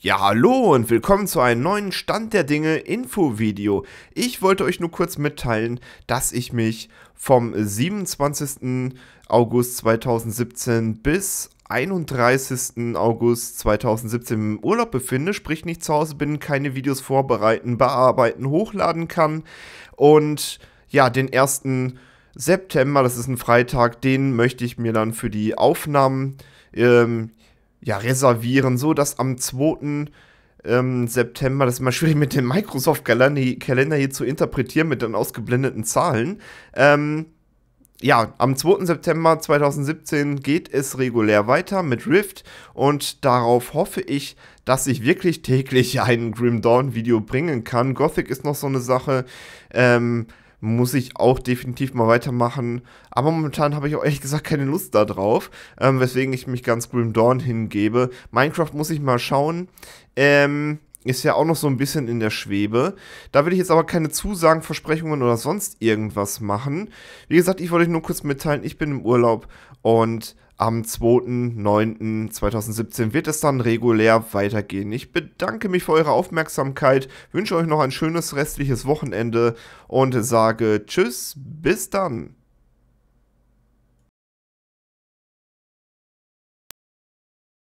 Ja, hallo und willkommen zu einem neuen Stand der Dinge Info-Video. Ich wollte euch nur kurz mitteilen, dass ich mich vom 27. August 2017 bis 31. August 2017 im Urlaub befinde, sprich nicht zu Hause bin, keine Videos vorbereiten, bearbeiten, hochladen kann und ja, den 1. September, das ist ein Freitag, den möchte ich mir dann für die Aufnahmen ähm, ja, reservieren, so dass am 2. Ähm, September, das ist immer schwierig mit dem Microsoft-Kalender hier zu interpretieren mit den ausgeblendeten Zahlen. Ähm, ja, am 2. September 2017 geht es regulär weiter mit Rift und darauf hoffe ich, dass ich wirklich täglich ein Grim Dawn Video bringen kann. Gothic ist noch so eine Sache. Ähm, muss ich auch definitiv mal weitermachen. Aber momentan habe ich auch ehrlich gesagt keine Lust darauf, ähm, weswegen ich mich ganz Grim Dawn hingebe. Minecraft muss ich mal schauen. Ähm, ist ja auch noch so ein bisschen in der Schwebe. Da will ich jetzt aber keine Zusagen, Versprechungen oder sonst irgendwas machen. Wie gesagt, ich wollte euch nur kurz mitteilen, ich bin im Urlaub und am 2.9.2017 wird es dann regulär weitergehen. Ich bedanke mich für eure Aufmerksamkeit, wünsche euch noch ein schönes restliches Wochenende und sage Tschüss, bis dann.